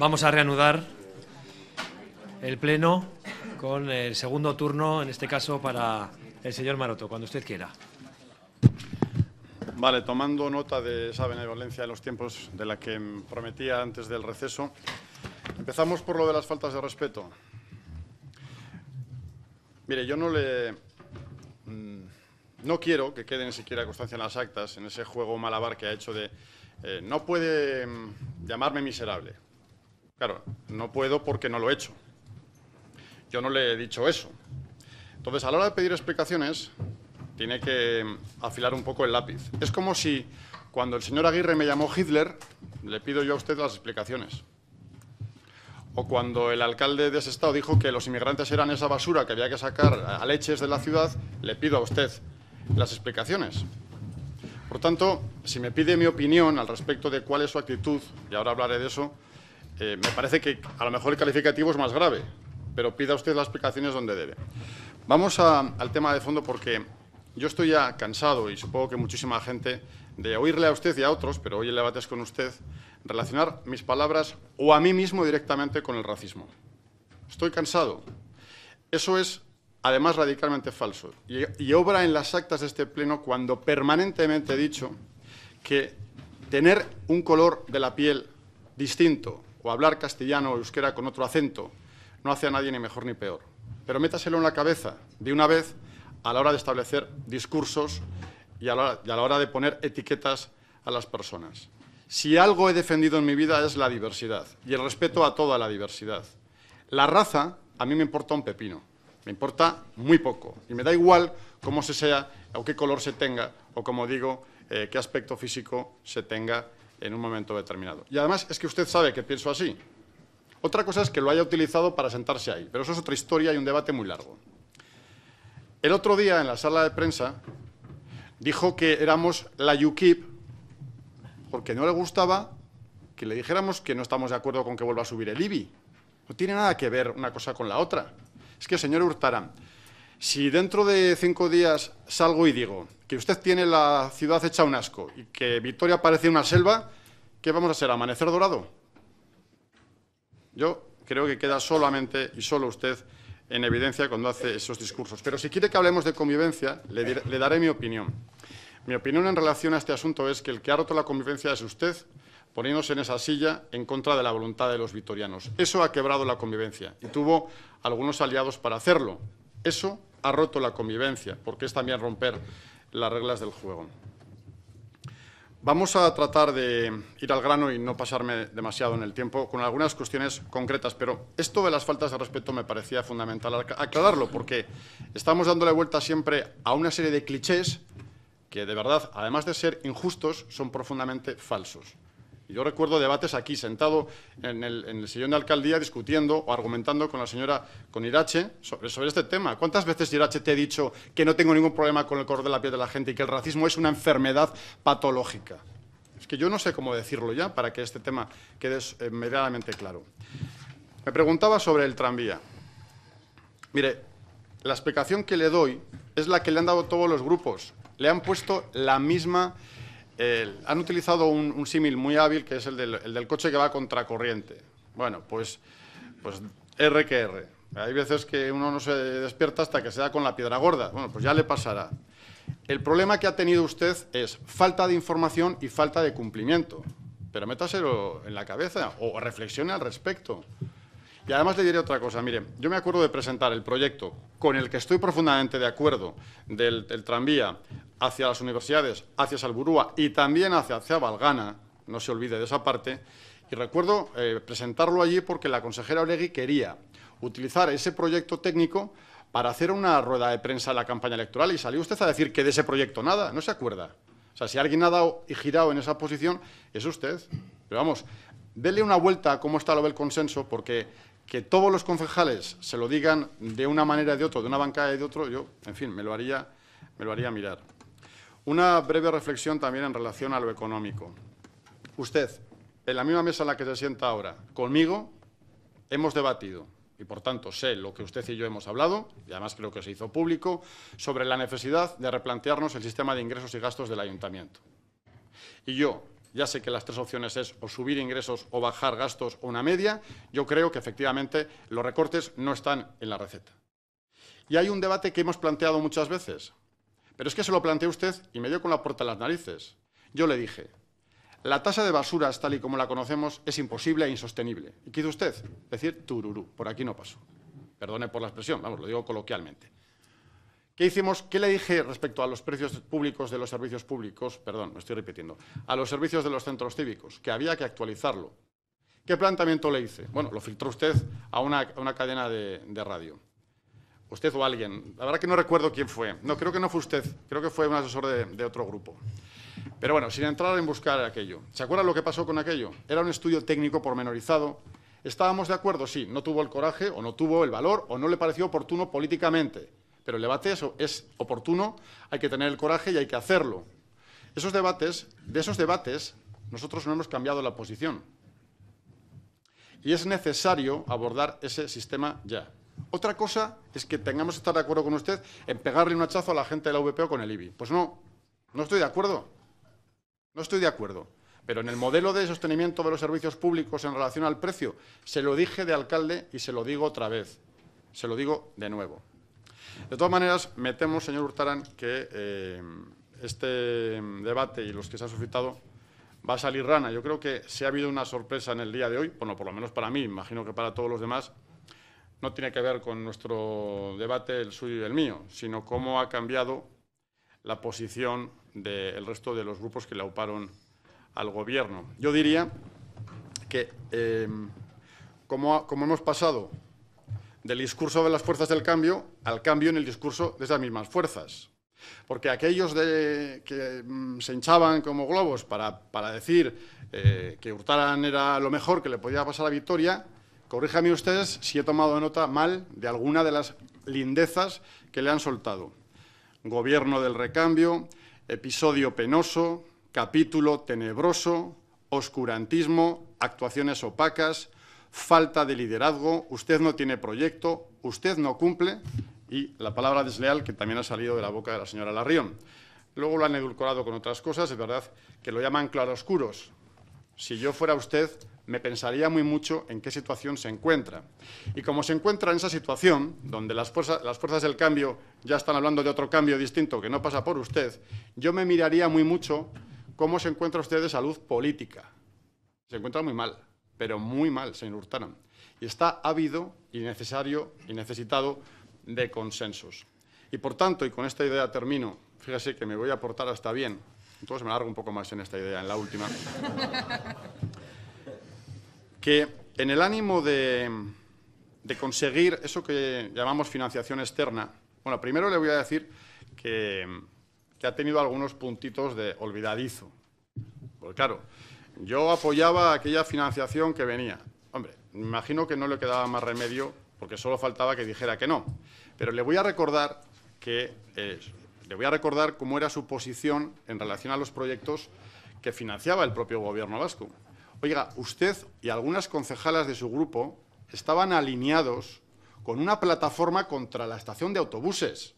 Vamos a reanudar el pleno con el segundo turno, en este caso para el señor Maroto, cuando usted quiera. Vale, tomando nota de esa benevolencia de los tiempos de la que prometía antes del receso, empezamos por lo de las faltas de respeto. Mire, yo no le... Mm, no quiero que quede ni siquiera constancia en las actas, en ese juego malabar que ha hecho de... Eh, no puede mm, llamarme miserable. Claro, no puedo porque no lo he hecho. Yo no le he dicho eso. Entonces, a la hora de pedir explicaciones, tiene que mm, afilar un poco el lápiz. Es como si cuando el señor Aguirre me llamó Hitler, le pido yo a usted las explicaciones. O cuando el alcalde de ese estado dijo que los inmigrantes eran esa basura que había que sacar a leches de la ciudad, le pido a usted las explicaciones. Por tanto, si me pide mi opinión al respecto de cuál es su actitud, y ahora hablaré de eso, eh, me parece que a lo mejor el calificativo es más grave, pero pida usted las explicaciones donde debe. Vamos al tema de fondo porque yo estoy ya cansado y supongo que muchísima gente de oírle a usted y a otros, pero hoy el debate es con usted, relacionar mis palabras o a mí mismo directamente con el racismo. Estoy cansado. Eso es además radicalmente falso y, y obra en las actas de este pleno cuando permanentemente he dicho que tener un color de la piel distinto o hablar castellano o euskera con otro acento no hace a nadie ni mejor ni peor. Pero métaselo en la cabeza de una vez a la hora de establecer discursos y a la hora, de poner etiquetas a las personas. Si algo he defendido en mi vida es la diversidad y el respeto a toda la diversidad. La raza a mí me importa un pepino, me importa muy poco y me da igual cómo se sea o qué color se tenga o, como digo, eh, qué aspecto físico se tenga en un momento determinado. Y además es que usted sabe que pienso así. Otra cosa es que lo haya utilizado para sentarse ahí, pero eso es otra historia y un debate muy largo. El otro día en la sala de prensa dijo que éramos la UKIP porque no le gustaba que le dijéramos que no estamos de acuerdo con que vuelva a subir el IBI. No tiene nada que ver una cosa con la otra. Es que, señor Hurtarán, si dentro de cinco días salgo y digo, que usted tiene la ciudad hecha un asco y que Victoria parece una selva, ¿qué vamos a hacer? ¿Amanecer dorado? Yo creo que queda solamente y solo usted en evidencia cuando hace esos discursos. Pero si quiere que hablemos de convivencia, le, daré mi opinión. Mi opinión en relación a este asunto es que el que ha roto la convivencia es usted, poniéndose en esa silla en contra de la voluntad de los vitorianos. Eso ha quebrado la convivencia y tuvo algunos aliados para hacerlo. Eso ha roto la convivencia, porque es también romper las reglas del juego. Vamos a tratar de ir al grano y no pasarme demasiado en el tiempo con algunas cuestiones concretas, pero esto de las faltas de respeto me parecía fundamental aclararlo, porque estamos dándole vuelta siempre a una serie de clichés que de verdad, además de ser injustos, son profundamente falsos yo recuerdo debates aquí, sentado en el, sillón de alcaldía, discutiendo o argumentando con la señora, con Irache, sobre, sobre este tema. ¿Cuántas veces, Irache, te he dicho que no tengo ningún problema con el color de la piel de la gente y que el racismo es una enfermedad patológica? Es que yo no sé cómo decirlo ya para que este tema quede inmediatamente eh, claro. Me preguntaba sobre el tranvía. Mire, la explicación que le doy es la que le han dado todos los grupos. Le han puesto la misma han utilizado un, símil muy hábil que es el del, coche que va a contracorriente. Bueno, pues, pues R que R. Hay veces que uno no se despierta hasta que se da con la piedra gorda. Bueno, pues ya le pasará. El problema que ha tenido usted es falta de información y falta de cumplimiento. Pero métaselo en la cabeza o reflexione al respecto. Y además le diré otra cosa, mire, yo me acuerdo de presentar el proyecto con el que estoy profundamente de acuerdo del tranvía hacia las universidades, hacia Salburúa y también hacia, Valgana, no se olvide de esa parte, y recuerdo eh, presentarlo allí porque la consejera Olegui quería utilizar ese proyecto técnico para hacer una rueda de prensa en la campaña electoral y salió usted a decir que de ese proyecto nada, no se acuerda. O sea, si alguien ha dado y girado en esa posición, es usted. Pero vamos, dele una vuelta a cómo está lo del consenso, porque que todos los concejales se lo digan de una manera y de otro, de una bancada y de otro, yo, en fin, me lo haría, me lo haría mirar. Una breve reflexión también en relación a lo económico. Usted, en la misma mesa en la que se sienta ahora, conmigo, hemos debatido, y por tanto sé lo que usted y yo hemos hablado, y además creo que se hizo público, sobre la necesidad de replantearnos el sistema de ingresos y gastos del ayuntamiento. Y yo, ya sé que las tres opciones es o subir ingresos o bajar gastos o una media, yo creo que efectivamente los recortes no están en la receta. Y hay un debate que hemos planteado muchas veces, pero es que se lo planteé usted y me dio con la puerta en las narices. Yo le dije, la tasa de basuras tal y como la conocemos es imposible e insostenible. ¿Y qué hizo usted? Decir tururú, por aquí no paso. Perdone por la expresión, vamos, lo digo coloquialmente. ¿Qué hicimos? ¿Qué le dije respecto a los precios públicos de los servicios públicos? Perdón, me estoy repitiendo. A los servicios de los centros cívicos, que había que actualizarlo. ¿Qué planteamiento le hice? Bueno, lo filtró usted a una, cadena de radio usted o alguien, la verdad que no recuerdo quién fue, no, creo que no fue usted, creo que fue un asesor de, otro grupo. Pero bueno, sin entrar en buscar aquello. ¿Se acuerdan lo que pasó con aquello? Era un estudio técnico pormenorizado. ¿Estábamos de acuerdo? Sí, no tuvo el coraje o no tuvo el valor o no le pareció oportuno políticamente. Pero el debate es, es oportuno, hay que tener el coraje y hay que hacerlo. Esos debates, de esos debates, nosotros no hemos cambiado la posición. Y es necesario abordar ese sistema ya. Otra cosa es que tengamos que estar de acuerdo con usted en pegarle un hachazo a la gente de la VPO con el IBI. Pues no, no estoy de acuerdo. No estoy de acuerdo. Pero en el modelo de sostenimiento de los servicios públicos en relación al precio, se lo dije de alcalde y se lo digo otra vez. Se lo digo de nuevo. De todas maneras, me temo, señor Hurtarán, que eh, este debate y los que se han suscitado va a salir rana. Yo creo que si ha habido una sorpresa en el día de hoy, bueno, por lo menos para mí, imagino que para todos los demás, no tiene que ver con nuestro debate, el suyo y el mío, sino cómo ha cambiado la posición del resto de los grupos que le auparon al Gobierno. Yo diría que, em, como, hemos pasado del discurso de las fuerzas del cambio al cambio en el discurso de esas mismas fuerzas. Porque aquellos que em, se hinchaban como globos para, decir eh, que Hurtaran era lo mejor que le podía pasar a Victoria, Corríjame ustedes si he tomado nota mal de alguna de las lindezas que le han soltado. Gobierno del recambio, episodio penoso, capítulo tenebroso, oscurantismo, actuaciones opacas, falta de liderazgo, usted no tiene proyecto, usted no cumple y la palabra desleal que también ha salido de la boca de la señora Larrión. Luego lo han edulcorado con otras cosas, es verdad que lo llaman claroscuros. Si yo fuera usted, me pensaría muy mucho en qué situación se encuentra. Y como se encuentra en esa situación, donde las fuerzas, del cambio ya están hablando de otro cambio distinto que no pasa por usted, yo me miraría muy mucho cómo se encuentra usted de salud política. Se encuentra muy mal, pero muy mal, señor Hurtana. Y está ávido y necesario y necesitado de consensos. Y por tanto, y con esta idea termino, fíjese que me voy a aportar hasta bien, entonces me largo un poco más en esta idea, en la última que en el ánimo de, conseguir eso que llamamos financiación externa, bueno, primero le voy a decir que, ha tenido algunos puntitos de olvidadizo. Porque claro, yo apoyaba aquella financiación que venía. Hombre, me imagino que no le quedaba más remedio porque solo faltaba que dijera que no. Pero le voy a recordar que eh, le voy a recordar cómo era su posición en relación a los proyectos que financiaba el propio gobierno vasco. Oiga, usted y algunas concejalas de su grupo estaban alineados con una plataforma contra la estación de autobuses.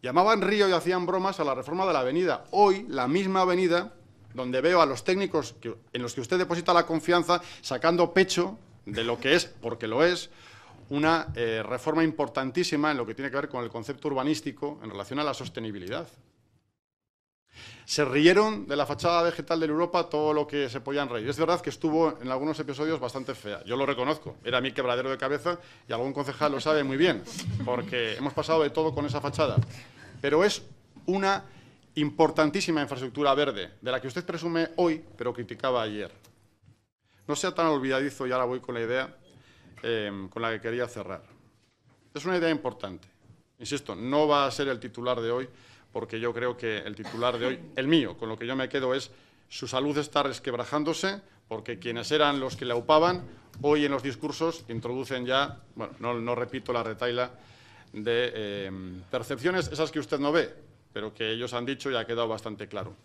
Llamaban río y hacían bromas a la reforma de la avenida. Hoy, la misma avenida donde veo a los técnicos en los que usted deposita la confianza sacando pecho de lo que es, porque lo es, una eh, reforma importantísima en lo que tiene que ver con el concepto urbanístico en relación a la sostenibilidad. Se rieron de la fachada vegetal de Europa todo lo que se podían reír. Es verdad que estuvo en algunos episodios bastante fea. Yo lo reconozco. Era mi quebradero de cabeza y algún concejal lo sabe muy bien, porque hemos pasado de todo con esa fachada. Pero es una importantísima infraestructura verde, de la que usted presume hoy, pero criticaba ayer. No sea tan olvidadizo, y ahora voy con la idea em, con la que quería cerrar. Es una idea importante. Insisto, no va a ser el titular de hoy, porque yo creo que el titular de hoy, el mío, con lo que yo me quedo es su salud está resquebrajándose porque quienes eran los que la upaban, hoy en los discursos introducen ya, bueno, no, repito la retaila de eh, percepciones, esas que usted no ve, pero que ellos han dicho y ha quedado bastante claro.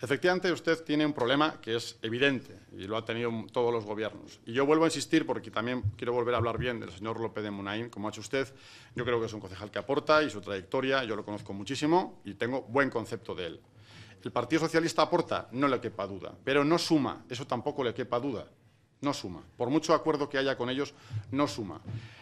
Efectivamente, usted tiene un problema que es evidente y lo ha tenido todos los gobiernos. Y yo vuelvo a insistir, porque también quiero volver a hablar bien del señor López de Munaín, como ha hecho usted. Yo creo que es un concejal que aporta y su trayectoria, yo lo conozco muchísimo y tengo buen concepto de él. El Partido Socialista aporta, no le quepa duda, pero no suma, eso tampoco le quepa duda, no suma. Por mucho acuerdo que haya con ellos, no suma.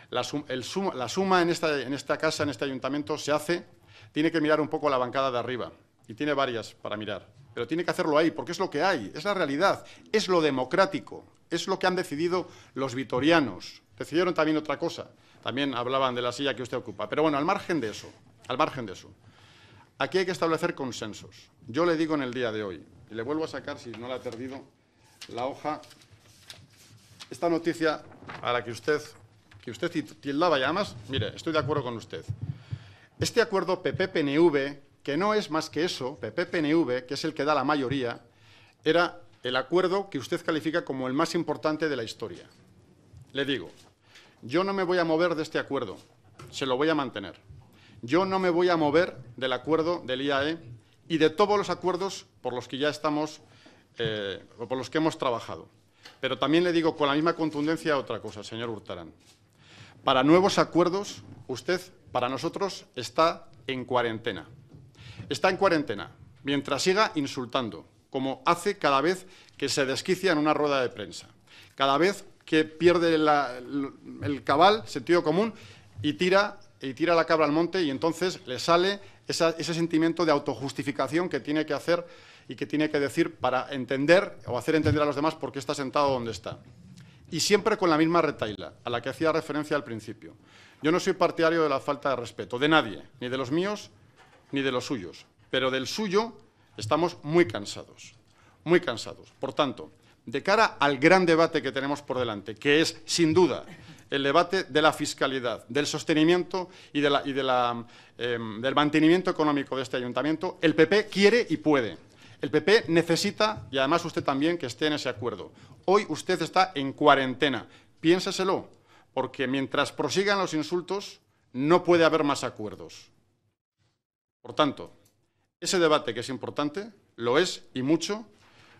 La, suma, en esta, en esta casa, en este ayuntamiento, se hace, tiene que mirar un poco la bancada de arriba y tiene varias para mirar pero tiene que hacerlo ahí, porque es lo que hay, es la realidad, es lo democrático, es lo que han decidido los vitorianos. Decidieron también otra cosa, también hablaban de la silla que usted ocupa. Pero bueno, al margen de eso, al margen de eso, aquí hay que establecer consensos. Yo le digo en el día de hoy, y le vuelvo a sacar, si no la ha perdido, la hoja, esta noticia a la que usted, que usted tildaba y además, mire, estoy de acuerdo con usted. Este acuerdo PPPNV que no es más que eso, PP-PNV, que es el que da la mayoría, era el acuerdo que usted califica como el más importante de la historia. Le digo, yo no me voy a mover de este acuerdo, se lo voy a mantener. Yo no me voy a mover del acuerdo del IAE y de todos los acuerdos por los que ya estamos, eh, o por los que hemos trabajado. Pero también le digo con la misma contundencia otra cosa, señor Hurtarán. Para nuevos acuerdos, usted, para nosotros, está en cuarentena está en cuarentena, mientras siga insultando, como hace cada vez que se desquicia en una rueda de prensa, cada vez que pierde el, cabal, sentido común, y tira, y tira la cabra al monte y entonces le sale ese sentimiento de autojustificación que tiene que hacer y que tiene que decir para entender o hacer entender a los demás por qué está sentado donde está. Y siempre con la misma retaila, a la que hacía referencia al principio. Yo no soy partidario de la falta de respeto, de nadie, ni de los míos, ni de los suyos, pero del suyo estamos muy cansados, muy cansados. Por tanto, de cara al gran debate que tenemos por delante, que es, sin duda, el debate de la fiscalidad, del sostenimiento y, de la, de la, em, del mantenimiento económico de este ayuntamiento, el PP quiere y puede. El PP necesita, y además usted también, que esté en ese acuerdo. Hoy usted está en cuarentena. Piénseselo, porque mientras prosigan los insultos, no puede haber más acuerdos. Por tanto, ese debate que es importante, lo es y mucho,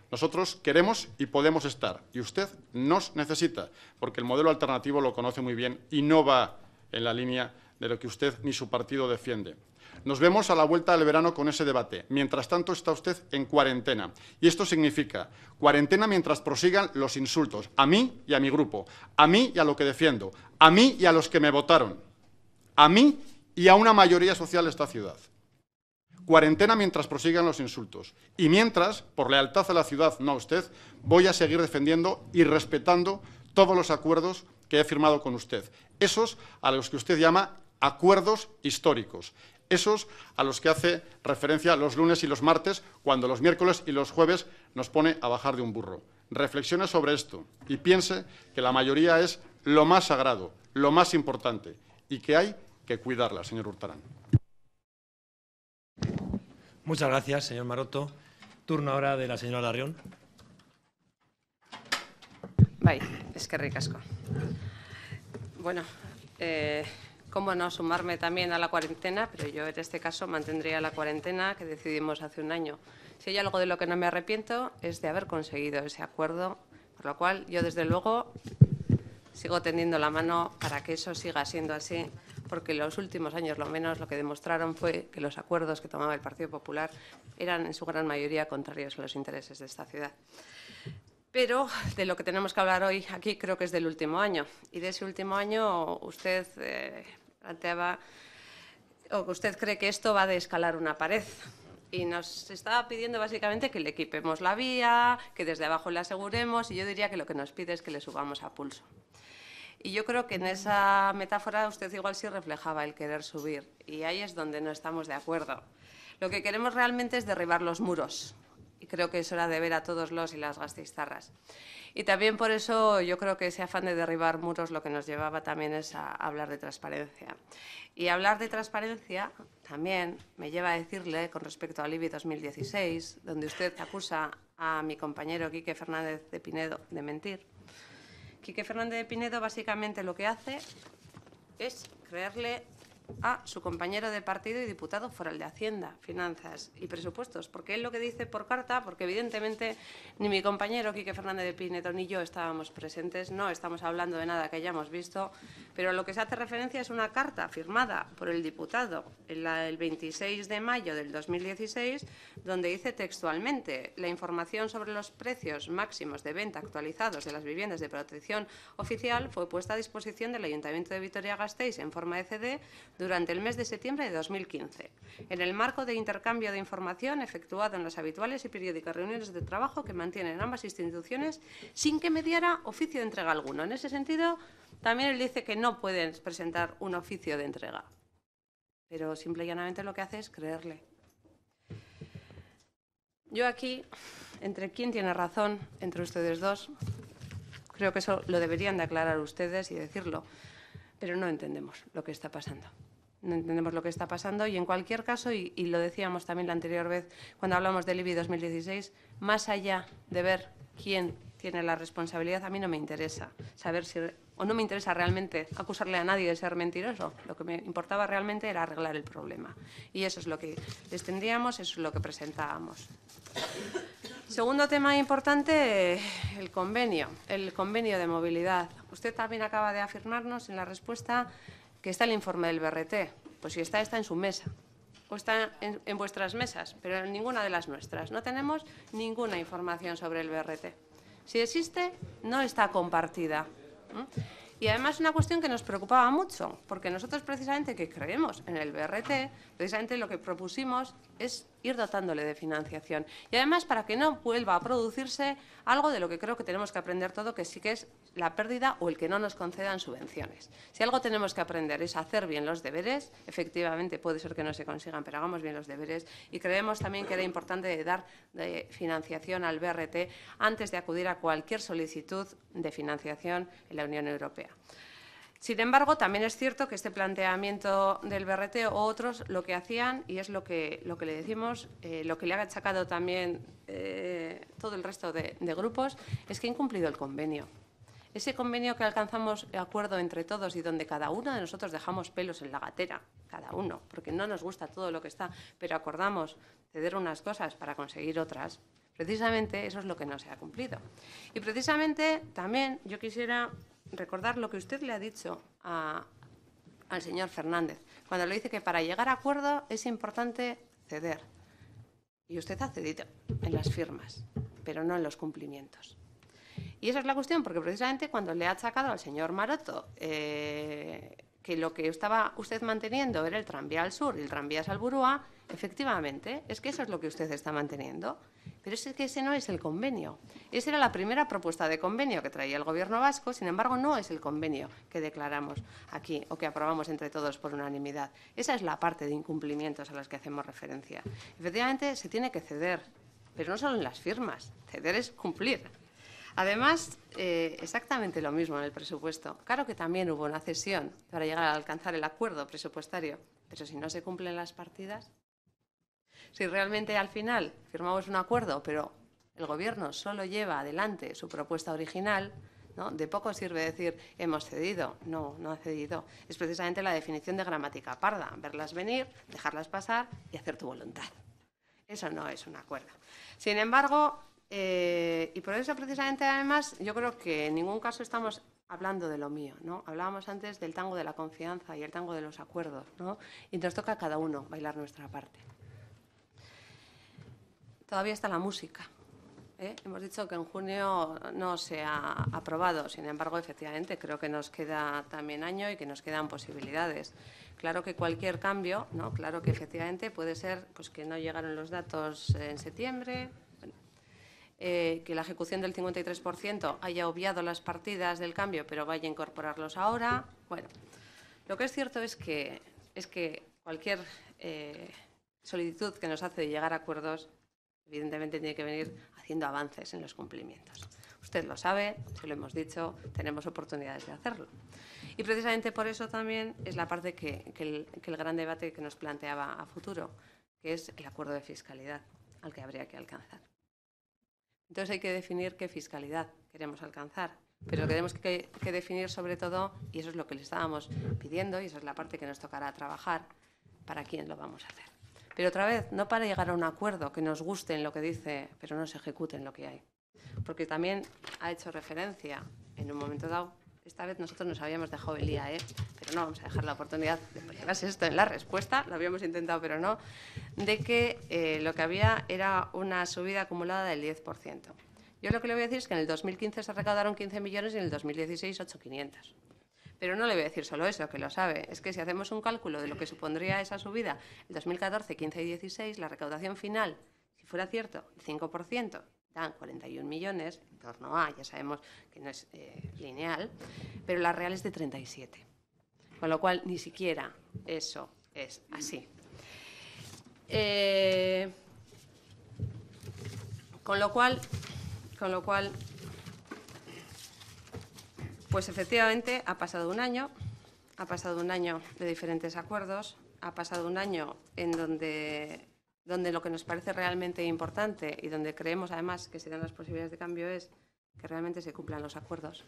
nosotros queremos y podemos estar, y usted nos necesita, porque el modelo alternativo lo conoce muy bien y no va en la línea de lo que usted ni su partido defiende. Nos vemos a la vuelta del verano con ese debate. Mientras tanto, está usted en cuarentena. Y esto significa cuarentena mientras prosigan los insultos a mí y a mi grupo, a mí y a lo que defiendo, a mí y a los que me votaron, a mí y a una mayoría social de esta ciudad. Cuarentena mientras prosigan los insultos. Y mientras, por lealtad a la ciudad, no a usted, voy a seguir defendiendo y respetando todos los acuerdos que he firmado con usted. Esos a los que usted llama acuerdos históricos. Esos a los que hace referencia los lunes y los martes, cuando los miércoles y los jueves nos pone a bajar de un burro. Reflexione sobre esto y piense que la mayoría es lo más sagrado, lo más importante y que hay que cuidarla, señor Hurtarán. Muchas gracias, señor Maroto. Turno ahora de la señora Larrión. Es que ricasco. Bueno, eh, cómo no sumarme también a la cuarentena, pero yo en este caso mantendría la cuarentena que decidimos hace un año. Si hay algo de lo que no me arrepiento es de haber conseguido ese acuerdo, por lo cual yo desde luego sigo tendiendo la mano para que eso siga siendo así porque los últimos años, lo menos, lo que demostraron fue que los acuerdos que tomaba el Partido Popular eran en su gran mayoría contrarios a los intereses de esta ciudad. Pero de lo que tenemos que hablar hoy aquí creo que es del último año. Y de ese último año usted eh, planteaba, o usted cree que esto va de escalar una pared y nos estaba pidiendo básicamente que le equipemos la vía, que desde abajo la aseguremos y yo diría que lo que nos pide es que le subamos a pulso. Y yo creo que en esa metáfora usted igual sí reflejaba el querer subir. Y ahí es donde no estamos de acuerdo. Lo que queremos realmente es derribar los muros. Y creo que es hora de ver a todos los y las gastizarras. Y también por eso yo creo que ese afán de derribar muros lo que nos llevaba también es a hablar de transparencia. Y hablar de transparencia también me lleva a decirle con respecto al IBI 2016, donde usted acusa a mi compañero Quique Fernández de Pinedo de mentir Quique Fernández de Pinedo básicamente lo que hace es creerle a su compañero de partido y diputado foral de Hacienda, Finanzas y Presupuestos, porque él lo que dice por carta, porque evidentemente ni mi compañero Quique Fernández de Pinedo ni yo estábamos presentes, no estamos hablando de nada que hayamos visto, pero a lo que se hace referencia es una carta firmada por el diputado el 26 de mayo del 2016, donde dice textualmente la información sobre los precios máximos de venta actualizados de las viviendas de protección oficial fue puesta a disposición del Ayuntamiento de Vitoria-Gasteiz en forma de CD durante el mes de septiembre de 2015, en el marco de intercambio de información efectuado en las habituales y periódicas reuniones de trabajo que mantienen ambas instituciones sin que mediara oficio de entrega alguno. En ese sentido, también él dice que no pueden presentar un oficio de entrega, pero simple y llanamente lo que hace es creerle. Yo aquí, entre quién tiene razón, entre ustedes dos, creo que eso lo deberían de aclarar ustedes y decirlo, pero no entendemos lo que está pasando no entendemos lo que está pasando y en cualquier caso, y, lo decíamos también la anterior vez cuando hablamos del IBI 2016, más allá de ver quién tiene la responsabilidad, a mí no me interesa saber si, o no me interesa realmente acusarle a nadie de ser mentiroso. Lo que me importaba realmente era arreglar el problema. Y eso es lo que extendíamos eso es lo que presentábamos. Segundo tema importante, el convenio, el convenio de movilidad. Usted también acaba de afirmarnos en la respuesta que está el informe del BRT. Pues si está, está en su mesa o está en vuestras mesas, pero en ninguna de las nuestras. No tenemos ninguna información sobre el BRT. Si existe, no está compartida. Y además es una cuestión que nos preocupaba mucho, porque nosotros precisamente que creemos en el BRT, precisamente lo que propusimos es ir dotándole de financiación. Y además para que no vuelva a producirse algo de lo que creo que tenemos que aprender todo, que sí que es la pérdida o el que no nos concedan subvenciones. Si algo tenemos que aprender es hacer bien los deberes, efectivamente puede ser que no se consigan, pero hagamos bien los deberes. Y creemos también que era importante dar financiación al BRT antes de acudir a cualquier solicitud de financiación en la Unión Europea. Sin embargo, también es cierto que este planteamiento del BRT o otros lo que hacían, y es lo que, lo que le decimos, eh, lo que le ha achacado también eh, todo el resto de, grupos, es que han incumplido el convenio. Ese convenio que alcanzamos de acuerdo entre todos y donde cada uno de nosotros dejamos pelos en la gatera, cada uno, porque no nos gusta todo lo que está, pero acordamos ceder unas cosas para conseguir otras, precisamente eso es lo que no se ha cumplido. Y precisamente también yo quisiera recordar lo que usted le ha dicho al señor Fernández, cuando le dice que para llegar a acuerdo es importante ceder. Y usted ha cedido en las firmas, pero no en los cumplimientos. Y esa es la cuestión, porque precisamente cuando le ha achacado al señor Maroto eh, que lo que estaba usted manteniendo era el tranvía al sur y el tranvía al Burúa, efectivamente, es que eso es lo que usted está manteniendo. Pero es que ese no es el convenio. Esa era la primera propuesta de convenio que traía el Gobierno vasco, sin embargo, no es el convenio que declaramos aquí o que aprobamos entre todos por unanimidad. Esa es la parte de incumplimientos a las que hacemos referencia. Efectivamente, se tiene que ceder, pero no solo en las firmas, ceder es cumplir. Además, eh, exactamente lo mismo en el presupuesto. Claro que también hubo una cesión para llegar a alcanzar el acuerdo presupuestario, pero si no se cumplen las partidas, si realmente al final firmamos un acuerdo, pero el Gobierno solo lleva adelante su propuesta original, de poco sirve decir hemos cedido. No, no ha cedido. Es precisamente la definición de gramática parda, verlas venir, dejarlas pasar y hacer tu voluntad. Eso no es un acuerdo. Sin embargo, eh, y por eso, precisamente, además, yo creo que en ningún caso estamos hablando de lo mío, ¿no? Hablábamos antes del tango de la confianza y el tango de los acuerdos, ¿no? Y nos toca a cada uno bailar nuestra parte. Todavía está la música. ¿eh? Hemos dicho que en junio no se ha aprobado, sin embargo, efectivamente, creo que nos queda también año y que nos quedan posibilidades. Claro que cualquier cambio, ¿no? Claro que efectivamente puede ser pues, que no llegaron los datos en septiembre, eh, que la ejecución del 53% haya obviado las partidas del cambio, pero vaya a incorporarlos ahora. Bueno, lo que es cierto es que, es que cualquier eh, solicitud que nos hace de llegar a acuerdos, evidentemente tiene que venir haciendo avances en los cumplimientos. Usted lo sabe, se lo hemos dicho, tenemos oportunidades de hacerlo. Y precisamente por eso también es la parte que, que el gran debate que nos planteaba a futuro, que es el acuerdo de fiscalidad al que habría que alcanzar. Entonces hay que definir qué fiscalidad queremos alcanzar. Pero tenemos que, definir sobre todo, y eso es lo que le estábamos pidiendo, y esa es la parte que nos tocará trabajar, para quién lo vamos a hacer. Pero otra vez, no para llegar a un acuerdo que nos guste en lo que dice, pero no se ejecute en lo que hay. Porque también ha hecho referencia en un momento dado esta vez nosotros nos habíamos dejado el día, ¿eh? pero no vamos a dejar la oportunidad de ponerse esto en la respuesta, lo habíamos intentado, pero no, de que eh, lo que había era una subida acumulada del 10%. Yo lo que le voy a decir es que en el 2015 se recaudaron 15 millones y en el 2016 8.500. Pero no le voy a decir solo eso, que lo sabe. Es que si hacemos un cálculo de lo que supondría esa subida, el 2014, 15 y 16, la recaudación final, si fuera cierto, el 5%, 41 millones, en torno a, ya sabemos que no es eh, lineal, pero la real es de 37. Con lo cual, ni siquiera eso es así. Eh, con lo cual, con lo cual, pues efectivamente ha pasado un año, ha pasado un año de diferentes acuerdos, ha pasado un año en donde donde lo que nos parece realmente importante y donde creemos además que se dan las posibilidades de cambio es que realmente se cumplan los acuerdos.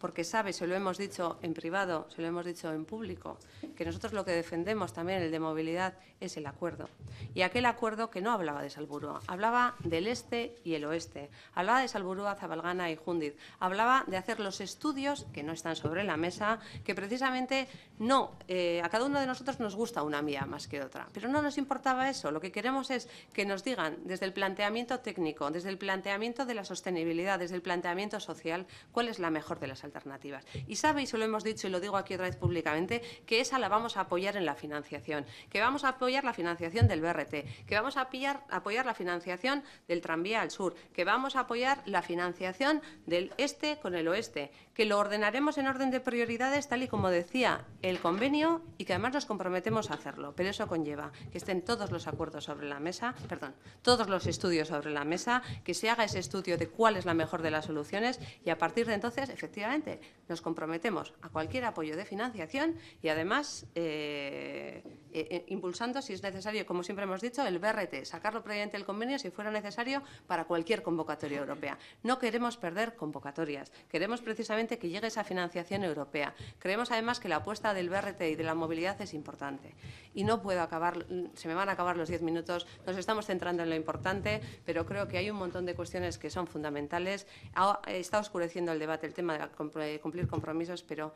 Porque sabe, se lo hemos dicho en privado, se lo hemos dicho en público, que nosotros lo que defendemos también, el de movilidad, es el acuerdo. Y aquel acuerdo que no hablaba de Salburúa, hablaba del este y el oeste, hablaba de Salburúa, Zabalgana y Jundiz. hablaba de hacer los estudios que no están sobre la mesa, que precisamente no, eh, a cada uno de nosotros nos gusta una mía más que otra, pero no nos importaba eso, lo que queremos es que nos digan desde el planteamiento técnico, desde el planteamiento de la sostenibilidad, desde el planteamiento social, cuál es la mejor de las alternativas. Y sabe, y se lo hemos dicho y lo digo aquí otra vez públicamente, que esa la vamos a apoyar en la financiación, que vamos a apoyar la financiación del BRT, que vamos a apoyar, apoyar la financiación del tranvía al sur, que vamos a apoyar la financiación del este con el oeste, que lo ordenaremos en orden de prioridades tal y como decía el convenio y que además nos comprometemos a hacerlo. Pero eso conlleva que estén todos los acuerdos sobre la mesa, perdón, todos los estudios sobre la mesa, que se haga ese estudio de cuál es la mejor de las soluciones soluciones y a partir de entonces, efectivamente, nos comprometemos a cualquier apoyo de financiación y además eh, eh, eh, impulsando, si es necesario, como siempre hemos dicho, el BRT, sacarlo previamente del convenio si fuera necesario para cualquier convocatoria europea. No queremos perder convocatorias, queremos precisamente que llegue esa financiación europea. Creemos además que la apuesta del BRT y de la movilidad es importante y no puedo acabar, mm, se me van a acabar los diez minutos, nos estamos centrando en lo importante, pero creo que hay un montón de cuestiones que son fundamentales. Ah, está oscureciendo el debate el tema de eh, cumplir compromisos, pero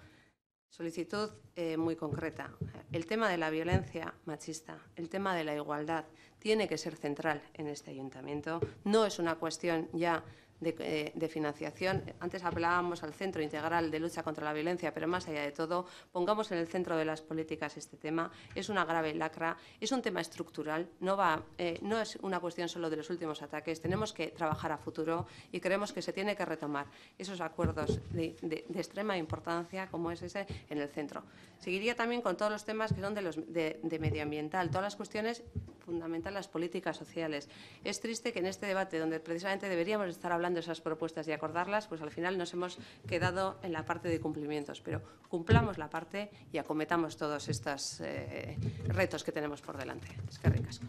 solicitud eh, muy concreta. El tema de la violencia machista, el tema de la igualdad, tiene que ser central en este ayuntamiento. No es una cuestión ya eh, de, financiación. Antes hablábamos al Centro Integral de Lucha contra la Violencia, pero más allá de todo, pongamos en el centro de las políticas este tema. Es una grave lacra, es un tema estructural, no, va, eh, no es una cuestión solo de los últimos ataques. Tenemos que trabajar a futuro y creemos que se tiene que retomar esos acuerdos de, extrema importancia como es ese en el centro. Seguiría también con todos los temas que son de, los, de medioambiental, todas las cuestiones fundamentales, las políticas sociales. Es triste que en este debate, donde precisamente deberíamos estar hablando esas propuestas y acordarlas, pues al final nos hemos quedado en la parte de cumplimientos, pero cumplamos la parte y acometamos todos estos eh, retos que tenemos por delante. Es que ricasco.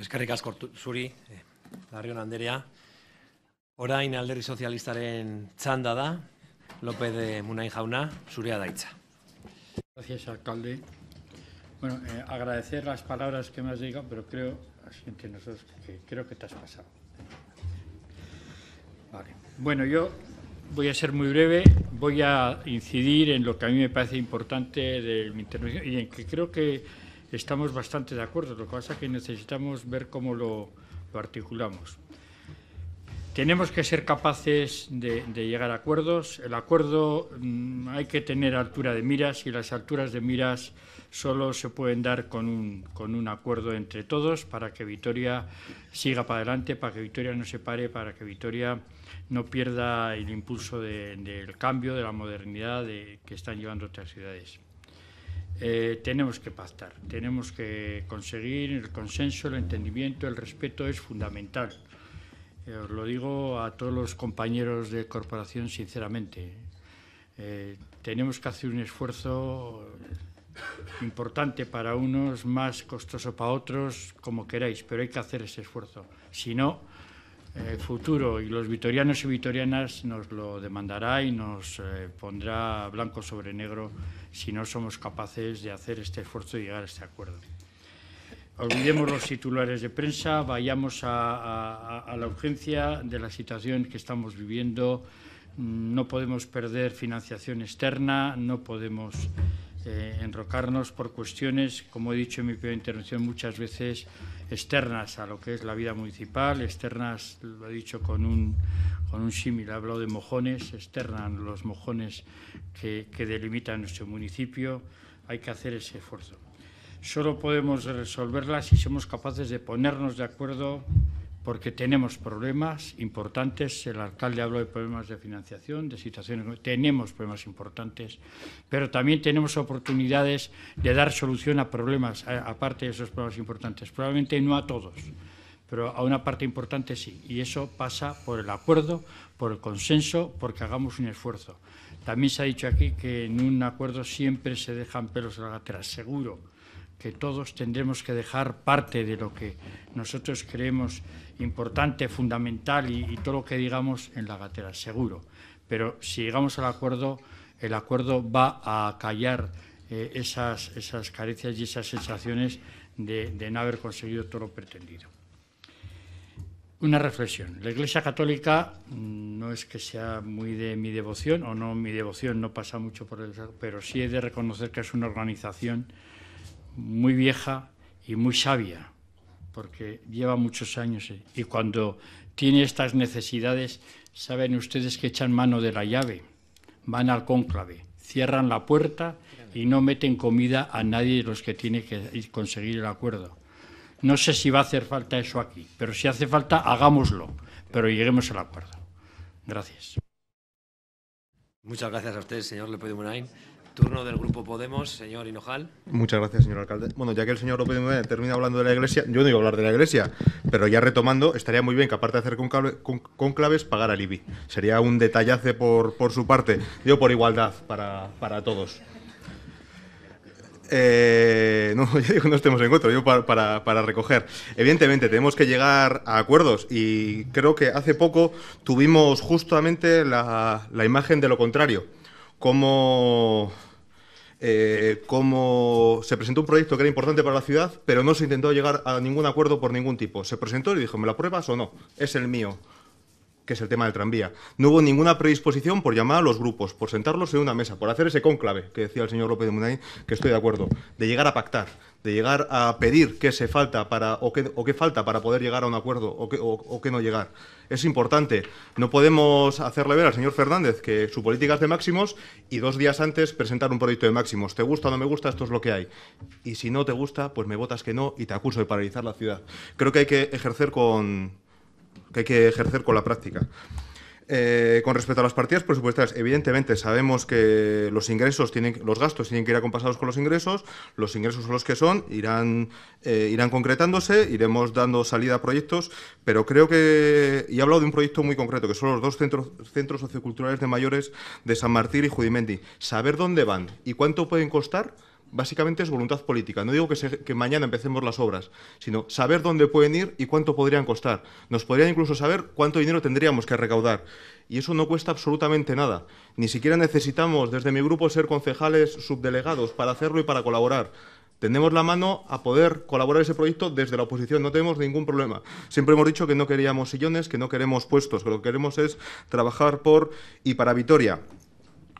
Es que Suri, eh, Larrión Anderea. Orain alderri sozialistaren txanda da, López de Munain jauna, zurea daitza. Gracias, alcalde. Bueno, eh, agradecer las palabras que me has dicho, pero creo, nosotros, creo que te has pasado. Bueno, yo voy a ser muy breve. Voy a incidir en lo que a mí me parece importante de mi intervención y en que creo que estamos bastante de acuerdo. Lo que pasa es que necesitamos ver cómo lo, articulamos. Tenemos que ser capaces de, llegar a acuerdos. El acuerdo mm, hay que tener altura de miras y las alturas de miras solo se pueden dar con un, con un acuerdo entre todos para que Vitoria siga para adelante, para que Vitoria no se pare, para que Vitoria no pierda el impulso del cambio, de la modernidad que están llevando otras ciudades. Eh, tenemos que pactar, tenemos que conseguir el consenso, el entendimiento, el respeto es fundamental. Eh, os lo digo a todos los compañeros de corporación sinceramente. Eh, tenemos que hacer un esfuerzo importante para unos, más costoso para otros, como queráis, pero hay que hacer ese esfuerzo. Si no, futuro y los vitorianos y vitorianas nos lo demandará y nos eh, pondrá blanco sobre negro si no somos capaces de hacer este esfuerzo y llegar a este acuerdo. Olvidemos los titulares de prensa, vayamos a, a la urgencia de la situación que estamos viviendo. No podemos perder financiación externa, no podemos eh, enrocarnos por cuestiones, como he dicho en mi primera intervención, muchas veces externas a lo que es la vida municipal, externas, lo he dicho con un, con un símil, he de mojones, externan los mojones que, que delimitan nuestro municipio, hay que hacer ese esfuerzo. Solo podemos resolverlas si somos capaces de ponernos de acuerdo porque tenemos problemas importantes. El alcalde habló de problemas de financiación, de situaciones. Tenemos problemas importantes, pero también tenemos oportunidades de dar solución a problemas, aparte de esos problemas importantes. Probablemente no a todos, pero a una parte importante sí. Y eso pasa por el acuerdo, por el consenso, porque hagamos un esfuerzo. También se ha dicho aquí que en un acuerdo siempre se dejan pelos a la gatera, seguro que todos tendremos que dejar parte de lo que nosotros creemos importante, fundamental y, todo lo que digamos en la gatera, seguro. Pero si llegamos al acuerdo, el acuerdo va a callar eh, esas, esas carencias y esas sensaciones de, no haber conseguido todo lo pretendido. Una reflexión. La Iglesia Católica mm, no es que sea muy de mi devoción, o no mi devoción no pasa mucho por el, pero sí he de reconocer que es una organización muy vieja y muy sabia, porque lleva muchos años ¿eh? y cuando tiene estas necesidades, saben ustedes que echan mano de la llave, van al cónclave, cierran la puerta y no meten comida a nadie de los que tiene que conseguir el acuerdo. No sé si va a hacer falta eso aquí, pero si hace falta, hagámoslo, pero lleguemos al acuerdo. Gracias. Muchas gracias a usted, señor Le de Turno del Grupo Podemos, señor Hinojal. Muchas gracias, señor alcalde. Bueno, ya que el señor López termina hablando de la Iglesia, yo no iba a hablar de la Iglesia, pero ya retomando, estaría muy bien que aparte de hacer conclaves, pagar al IBI. Sería un detallace por, su parte, yo por igualdad para, todos. Eh, no, ya digo, no estemos en contra, yo para, recoger. Evidentemente, tenemos que llegar a acuerdos y creo que hace poco tuvimos justamente la, la imagen de lo contrario eh, cómo, se presentó un proyecto que era importante para la ciudad, pero no se intentó llegar a ningún acuerdo por ningún tipo. Se presentó y dijo, ¿me lo apruebas o no? Es el mío que es el tema del tranvía. No hubo ninguna predisposición por llamar a los grupos, por sentarlos en una mesa, por hacer ese conclave que decía el señor López de Munain, que estoy de acuerdo, de llegar a pactar, de llegar a pedir qué se falta para o qué, falta para poder llegar a un acuerdo o qué, no llegar. Es importante. No podemos hacerle ver al señor Fernández que su política es de máximos y dos días antes presentar un proyecto de máximos. ¿Te gusta o no me gusta? Esto es lo que hay. Y si no te gusta, pues me votas que no y te acuso de paralizar la ciudad. Creo que hay que ejercer con, que hay que ejercer con la práctica. Eh, con respecto a las partidas presupuestarias, evidentemente sabemos que los ingresos tienen, los gastos tienen que ir acompasados con los ingresos, los ingresos son los que son, irán, eh, irán concretándose, iremos dando salida a proyectos, pero creo que, y he hablado de un proyecto muy concreto, que son los dos centros, centros socioculturales de mayores de San Martín y Judimendi. Saber dónde van y cuánto pueden costar básicamente es voluntad política. No digo que, mañana empecemos las obras, sino saber dónde pueden ir y cuánto podrían costar. Nos podrían incluso saber cuánto dinero tendríamos que recaudar. Y eso no cuesta absolutamente nada. Ni siquiera necesitamos, desde mi grupo, ser concejales subdelegados para hacerlo y para colaborar. Tenemos la mano a poder colaborar ese proyecto desde la oposición, no tenemos ningún problema. Siempre hemos dicho que no queríamos sillones, que no queremos puestos, que lo que queremos es trabajar por y para Vitoria.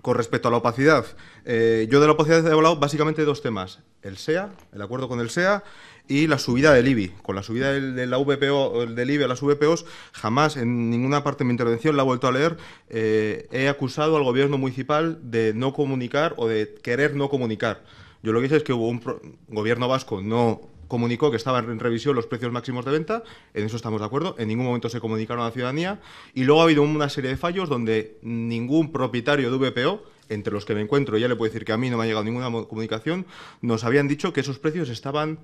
Con respecto a la opacidad, eh, yo de la opacidad he hablado básicamente de dos temas, el SEA, el acuerdo con el SEA y la subida del IBI. Con la subida del, de la VPO, del IBI a las VPOs, jamás en ninguna parte de mi intervención la he vuelto a leer, eh, he acusado al gobierno municipal de no comunicar o de querer no comunicar. Yo lo que hice es que hubo un gobierno vasco no comunicó que estaban en revisión los precios máximos de venta, en eso estamos de acuerdo, en ningún momento se comunicaron a la ciudadanía, y luego ha habido una serie de fallos donde ningún propietario de VPO entre los que me encuentro, ya le puedo decir que a mí no me ha llegado ninguna comunicación, nos habían dicho que esos precios estaban,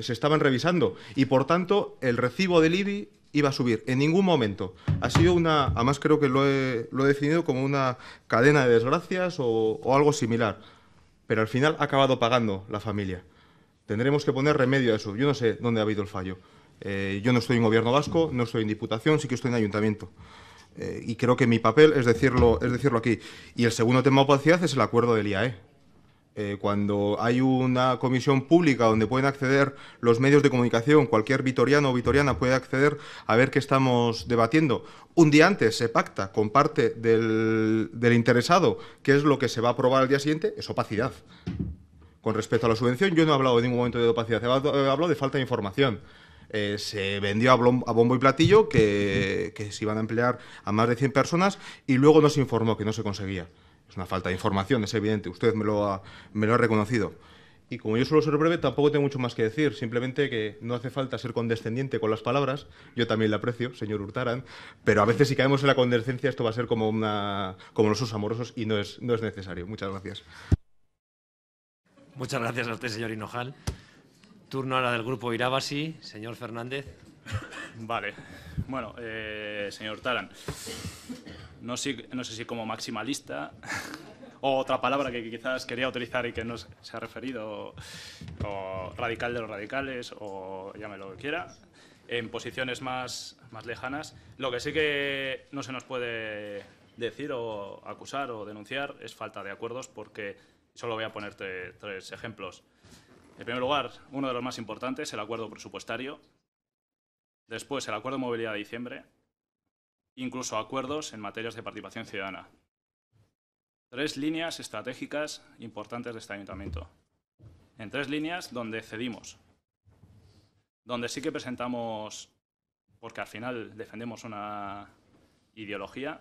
se estaban revisando y por tanto el recibo del IBI iba a subir en ningún momento. Ha sido una, además creo que lo he, lo he definido como una cadena de desgracias o, o algo similar, pero al final ha acabado pagando la familia. Tendremos que poner remedio a eso. Yo no sé dónde ha habido el fallo. Eh, yo no estoy en gobierno vasco, no estoy en diputación, sí que estoy en ayuntamiento. Eh, y creo que mi papel es decirlo, es decirlo aquí. Y el segundo tema de opacidad es el acuerdo del IAE. Eh, cuando hay una comisión pública donde pueden acceder los medios de comunicación, cualquier vitoriano o vitoriana puede acceder a ver qué estamos debatiendo. Un día antes se pacta con parte del, del interesado qué es lo que se va a aprobar al día siguiente, es opacidad. Con respecto a la subvención, yo no he hablado en ningún momento de opacidad, he hablado de falta de información. Eh, se vendió a, bombo y platillo que, se iban a emplear a más de 100 personas y luego nos informó que no se conseguía. Es una falta de información, es evidente, usted me lo ha, me lo ha reconocido. Y como yo suelo ser breve, tampoco tengo mucho más que decir, simplemente que no hace falta ser condescendiente con las palabras, yo también la aprecio, señor Hurtaran, pero a veces si caemos en la condescendencia esto va a ser como, una, como los sus amorosos y no es, no es necesario. Muchas gracias. Muchas gracias a usted, señor Hinojal. Turno ahora del grupo Irabasi. Señor Fernández. Vale. Bueno, eh, señor Taran, no sé, si como maximalista o otra palabra que quizás quería utilizar y que no se ha referido, o, radical de los radicales, o llámelo lo que quiera, en posiciones más, más lejanas. Lo que sí que no se nos puede decir o acusar o denunciar es falta de acuerdos porque Solo voy a poner tres, ejemplos. En primer lugar, uno de los más importantes, el acuerdo presupuestario. Después, el acuerdo de movilidad de diciembre. Incluso acuerdos en materias de participación ciudadana. Tres líneas estratégicas importantes de este ayuntamiento. En tres líneas donde cedimos. Donde sí que presentamos, porque al final defendemos una ideología,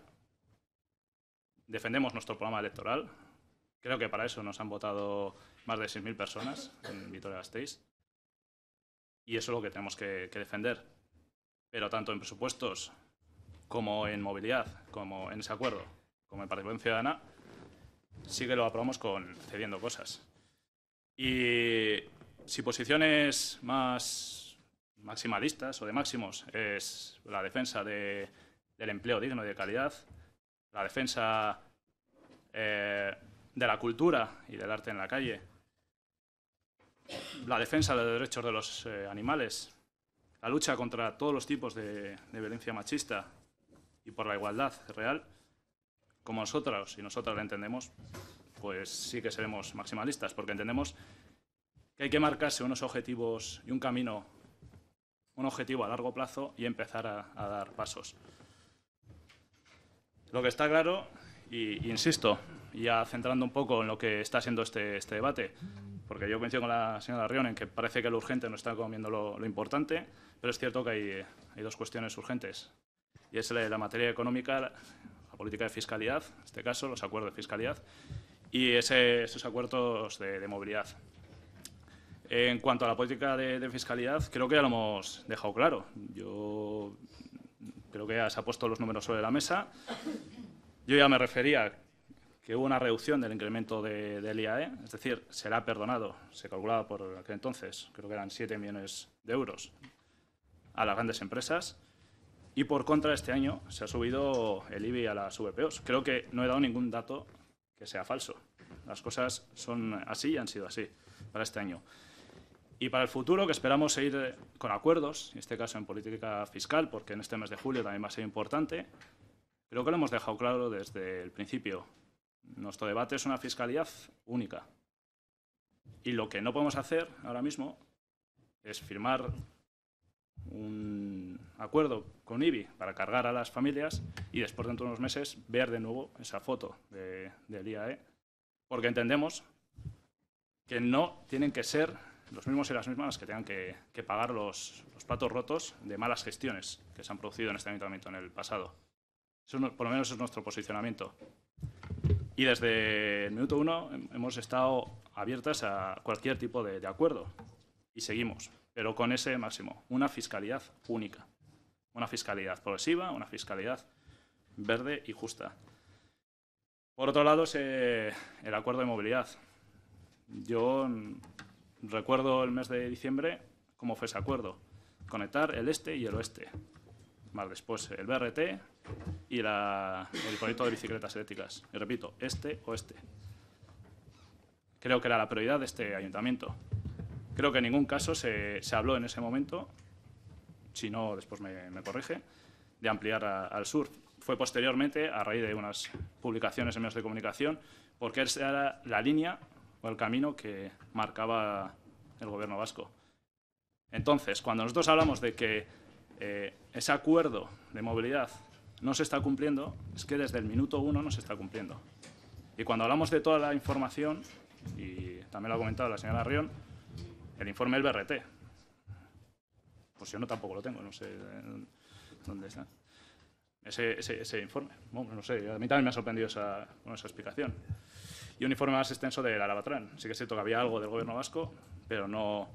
defendemos nuestro programa electoral, Creo que para eso nos han votado más de 6.000 personas en Vitoria-Gasteiz. Y eso es lo que tenemos que, defender. Pero tanto en presupuestos como en movilidad, como en ese acuerdo, como en participación ciudadana, sí que lo aprobamos con cediendo cosas. Y si posiciones más maximalistas o de máximos es la defensa del empleo digno y de calidad, la defensa eh, de la cultura y del arte en la calle, la defensa de los derechos de los eh, animales, la lucha contra todos los tipos de, violencia machista y por la igualdad real, como nosotros y nosotras la entendemos, pues sí que seremos maximalistas, porque entendemos que hay que marcarse unos objetivos y un camino, un objetivo a largo plazo y empezar a, dar pasos. Lo que está claro, e y insisto, ya centrando un poco en lo que está siendo este, este debate, porque yo coincido con la señora Rion en que parece que lo urgente no está comiendo lo, importante, pero es cierto que hay, hay, dos cuestiones urgentes, y es la, la materia económica, la, política de fiscalidad, en este caso los acuerdos de fiscalidad, y esos acuerdos de, movilidad. En cuanto a la política de, de fiscalidad, creo que ya lo hemos dejado claro. Yo creo que ya se han puesto los números sobre la mesa. Yo ya me refería que hubo una reducción del incremento de, del IAE, es decir, se ha perdonado, se calculaba por aquel entonces, creo que eran 7 millones de euros a las grandes empresas, y por contra este año se ha subido el IBI a las VPOs. Creo que no he dado ningún dato que sea falso. Las cosas son así y han sido así para este año. Y para el futuro, que esperamos seguir con acuerdos, en este caso en política fiscal, porque en este mes de julio también va a ser importante, creo que lo hemos dejado claro desde el principio. Nuestro debate es una fiscalidad única. Y lo que no podemos hacer ahora mismo es firmar un acuerdo con IBI para cargar a las familias y después dentro de unos meses ver de nuevo esa foto del IAE, porque entendemos que no tienen que ser los mismos y las mismas las que tengan que, pagar los, los, platos rotos de malas gestiones que se han producido en este ayuntamiento en el pasado. Eso, por lo menos es nuestro posicionamiento. Y desde el minuto uno hemos estado abiertas a cualquier tipo de, acuerdo y seguimos, pero con ese máximo, una fiscalidad única, una fiscalidad progresiva, una fiscalidad verde y justa. Por otro lado, es el acuerdo de movilidad. Yo recuerdo el mes de diciembre cómo fue ese acuerdo, conectar el este y el oeste, más después el BRT y la, el proyecto de bicicletas eléctricas. Y repito, este o este. Creo que era la prioridad de este ayuntamiento. Creo que en ningún caso se, se habló en ese momento, si no después me, me corrige, de ampliar al sur. Fue posteriormente, a raíz de unas publicaciones en medios de comunicación, porque esa era la línea o el camino que marcaba el gobierno vasco. Entonces, cuando nosotros hablamos de que eh, ese acuerdo de movilidad no se está cumpliendo, es que desde el minuto uno no se está cumpliendo. Y cuando hablamos de toda la información, y también lo ha comentado la señora Rion, el informe del BRT. Pues yo no tampoco lo tengo, no sé eh, dónde está. Ese, informe. no sé, a mí también me ha sorprendido esa, explicación. Y un informe más extenso del Alabatrán. Sí que es cierto que había algo del gobierno vasco, pero no,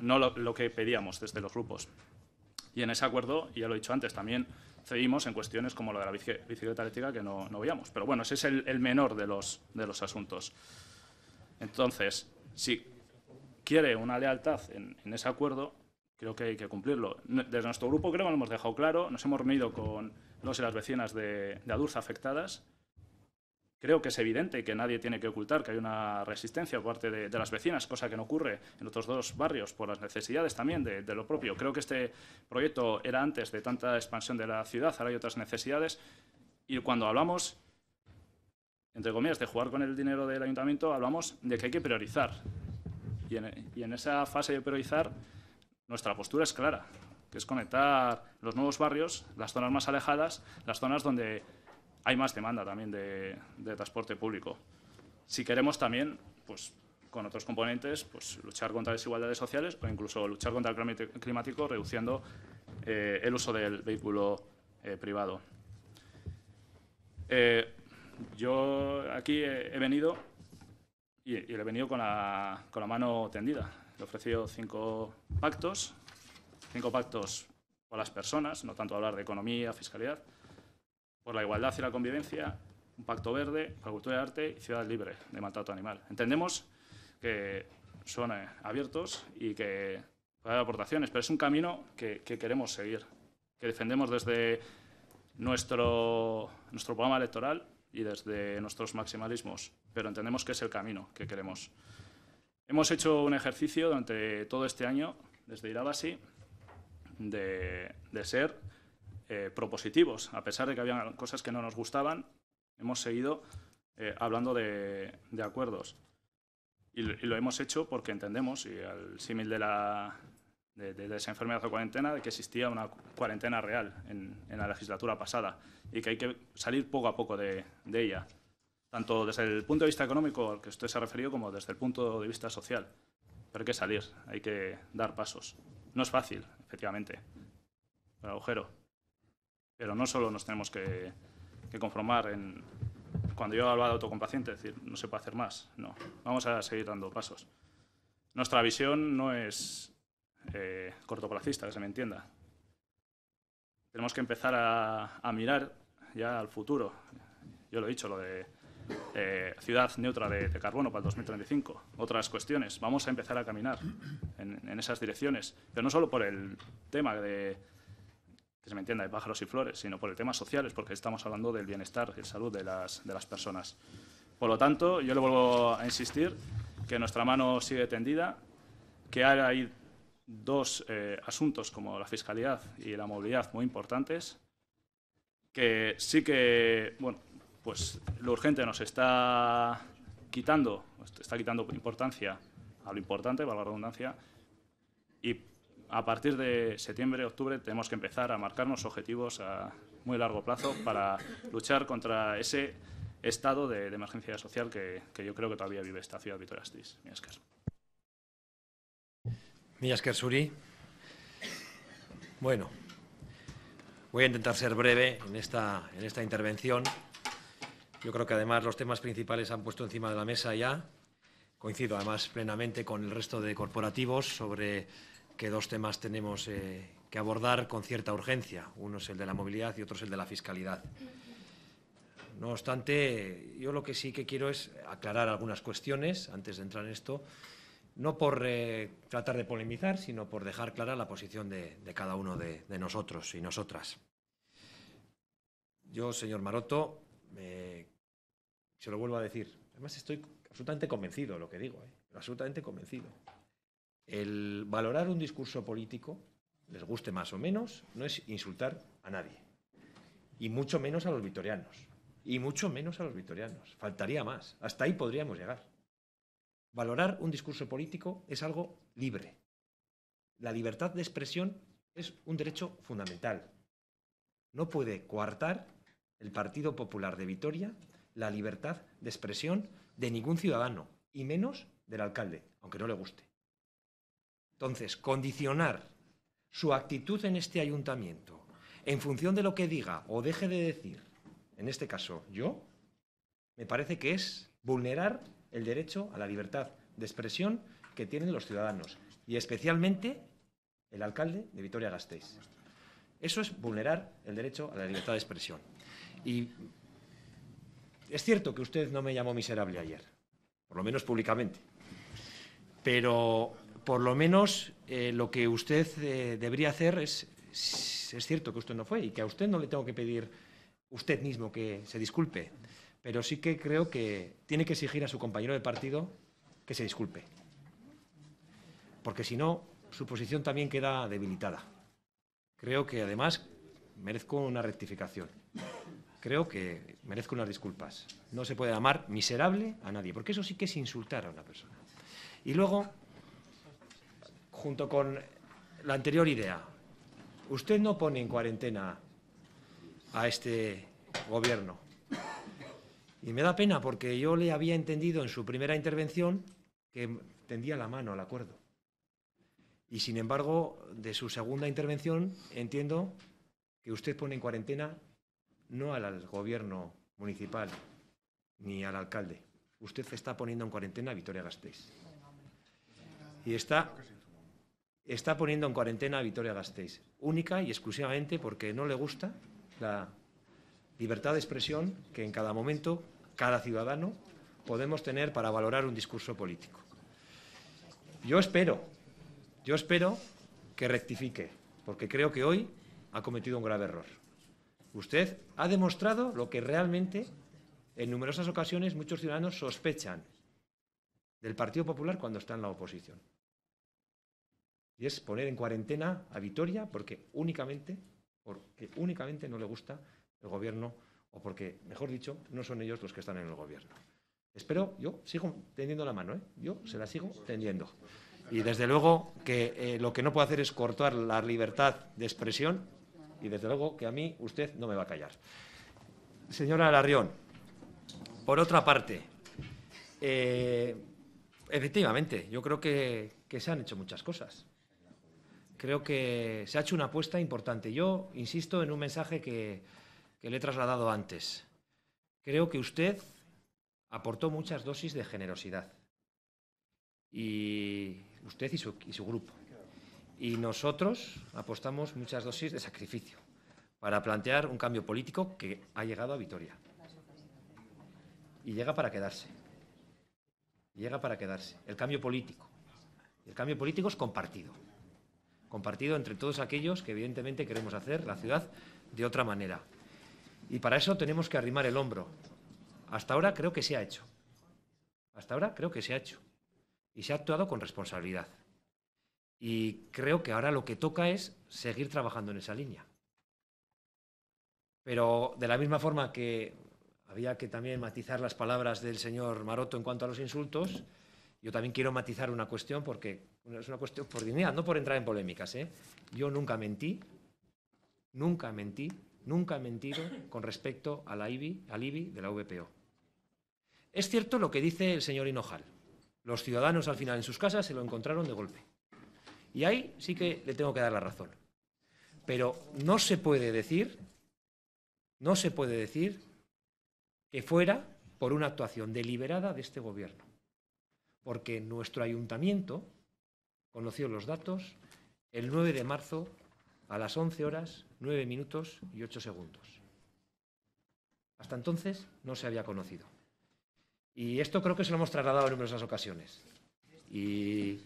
no lo que pedíamos desde los grupos. Y en ese acuerdo, y ya lo he dicho antes, también cedimos en cuestiones como lo de la bicicleta eléctrica que no, veíamos. Pero bueno, ese es el, menor de los, de los asuntos. Entonces, si quiere una lealtad en, ese acuerdo, creo que hay que cumplirlo. Desde nuestro grupo creo que lo hemos dejado claro, nos hemos reunido con los y las vecinas de, de Adurza afectadas Creo que es evidente que nadie tiene que ocultar que hay una resistencia por parte de, las vecinas, cosa que no ocurre en otros dos barrios por las necesidades también de, lo propio. Creo que este proyecto era antes de tanta expansión de la ciudad, ahora hay otras necesidades. Y cuando hablamos, entre comillas, de jugar con el dinero del ayuntamiento, hablamos de que hay que priorizar. Y y en esa fase de priorizar, nuestra postura es clara, que es conectar los nuevos barrios, las zonas más alejadas, las zonas donde hay más demanda también de, transporte público. Si queremos también, pues con otros componentes, pues luchar contra desigualdades sociales o incluso luchar contra el cambio climático reduciendo eh, el uso del vehículo eh, privado. Eh, yo aquí he, venido y, he venido con la, mano tendida. Le he ofrecido cinco pactos, cinco pactos para las personas, no tanto hablar de economía, fiscalidad, por la igualdad y la convivencia, un pacto verde, para cultura y arte y ciudad libre de maltrato animal. Entendemos que son eh, abiertos y que puede haber aportaciones, pero es un camino que, queremos seguir, que defendemos desde nuestro, nuestro programa electoral y desde nuestros maximalismos, pero entendemos que es el camino que queremos. Hemos hecho un ejercicio durante todo este año, desde Irabasi, de ser eh, propositivos. A pesar de que había cosas que no nos gustaban, hemos seguido eh, hablando de, acuerdos. Y, lo hemos hecho porque entendemos, y al símil de, de, esa enfermedad de cuarentena, de que existía una cuarentena real en, la legislatura pasada y que hay que salir poco a poco de, ella, tanto desde el punto de vista económico al que usted se ha referido como desde el punto de vista social. Pero hay que salir, hay que dar pasos. No es fácil, efectivamente. un agujero. Pero no solo nos tenemos que, conformar en, cuando yo hablo de autocompaciente, decir, no se puede hacer más. No, vamos a seguir dando pasos. Nuestra visión no es eh, cortoplacista, que se me entienda. Tenemos que empezar a, mirar ya al futuro. Yo lo he dicho, lo de eh, ciudad neutra de, carbono para el 2035. Otras cuestiones. Vamos a empezar a caminar en, en esas direcciones. Pero no solo por el tema de que se me entienda, de pájaros y flores, sino por el tema sociales, porque estamos hablando del bienestar y salud de las, de las personas. Por lo tanto, yo le vuelvo a insistir que nuestra mano sigue tendida, que hay dos eh, asuntos como la fiscalidad y la movilidad muy importantes, que sí que, bueno, pues lo urgente nos está quitando, está quitando importancia a lo importante, para la redundancia, y a partir de septiembre, octubre, tenemos que empezar a marcarnos objetivos a muy largo plazo para luchar contra ese estado de, emergencia social que, yo creo que todavía vive esta ciudad de Vitoria Astis. Millasker Suri. Bueno, voy a intentar ser breve en esta, en esta intervención. Yo creo que además los temas principales han puesto encima de la mesa ya. Coincido además plenamente con el resto de corporativos sobre que dos temas tenemos eh, que abordar con cierta urgencia. Uno es el de la movilidad y otro es el de la fiscalidad. No obstante, yo lo que sí que quiero es aclarar algunas cuestiones antes de entrar en esto, no por eh, tratar de polemizar, sino por dejar clara la posición de, cada uno de, nosotros y nosotras. Yo, señor Maroto, se lo vuelvo a decir. Además, estoy absolutamente convencido de lo que digo, ¿eh? absolutamente convencido. El valorar un discurso político, les guste más o menos, no es insultar a nadie. Y mucho menos a los vitorianos. Y mucho menos a los vitorianos. Faltaría más. Hasta ahí podríamos llegar. Valorar un discurso político es algo libre. La libertad de expresión es un derecho fundamental. No puede coartar el Partido Popular de Vitoria la libertad de expresión de ningún ciudadano, y menos del alcalde, aunque no le guste. Entonces, condicionar su actitud en este ayuntamiento en función de lo que diga o deje de decir, en este caso yo, me parece que es vulnerar el derecho a la libertad de expresión que tienen los ciudadanos y especialmente el alcalde de Vitoria-Gasteiz. Eso es vulnerar el derecho a la libertad de expresión. Y es cierto que usted no me llamó miserable ayer, por lo menos públicamente, pero por lo menos eh, lo que usted eh, debería hacer es, es cierto que usted no fue y que a usted no le tengo que pedir usted mismo que se disculpe, pero sí que creo que tiene que exigir a su compañero de partido que se disculpe, porque si no, su posición también queda debilitada. Creo que además merezco una rectificación. Creo que merezco unas disculpas. No se puede llamar miserable a nadie, porque eso sí que es insultar a una persona. Y luego, junto con la anterior idea. Usted no pone en cuarentena a este gobierno. Y me da pena porque yo le había entendido en su primera intervención que tendía la mano al acuerdo. Y sin embargo, de su segunda intervención entiendo que usted pone en cuarentena no al gobierno municipal ni al alcalde. Usted está poniendo en cuarentena a Victoria Gasteiz. Y está está poniendo en cuarentena a Victoria Gasteiz, única y exclusivamente porque no le gusta la libertad de expresión que en cada momento, cada ciudadano, podemos tener para valorar un discurso político. Yo espero, yo espero que rectifique, porque creo que hoy ha cometido un grave error. Usted ha demostrado lo que realmente en numerosas ocasiones muchos ciudadanos sospechan del Partido Popular cuando está en la oposición y es poner en cuarentena a Vitoria porque únicamente, porque únicamente no le gusta el gobierno o porque, mejor dicho, no son ellos los que están en el gobierno. Espero, yo sigo tendiendo la mano, ¿eh? yo se la sigo tendiendo. Y desde luego que eh, lo que no puedo hacer es cortar la libertad de expresión y desde luego que a mí usted no me va a callar. Señora Larrión, por otra parte, eh, efectivamente, yo creo que se han hecho muchas cosas creo que se ha hecho una apuesta importante. Yo insisto en un mensaje que, le he trasladado antes. Creo que usted aportó muchas dosis de generosidad. Y usted y su, grupo. Y nosotros apostamos muchas dosis de sacrificio para plantear un cambio político que ha llegado a Vitoria. Y llega para quedarse. llega para quedarse. El cambio político. El cambio político es compartido compartido entre todos aquellos que evidentemente queremos hacer la ciudad de otra manera. Y para eso tenemos que arrimar el hombro. Hasta ahora creo que se ha hecho. Hasta ahora creo que se ha hecho. Y se ha actuado con responsabilidad. Y creo que ahora lo que toca es seguir trabajando en esa línea. Pero de la misma forma que había que también matizar las palabras del señor Maroto en cuanto a los insultos, yo también quiero matizar una cuestión porque es una cuestión por dignidad, no por entrar en polémicas. ¿eh? Yo nunca mentí, nunca mentí, nunca he mentido con respecto al IBI de la VPO. Es cierto lo que dice el señor Hinojal. Los ciudadanos al final en sus casas se lo encontraron de golpe. Y ahí sí que le tengo que dar la razón. Pero no se puede decir, no se puede decir que fuera por una actuación deliberada de este gobierno porque nuestro ayuntamiento conoció los datos el 9 de marzo a las 11 horas, 9 minutos y 8 segundos. Hasta entonces no se había conocido. Y esto creo que se lo hemos trasladado en numerosas ocasiones. Y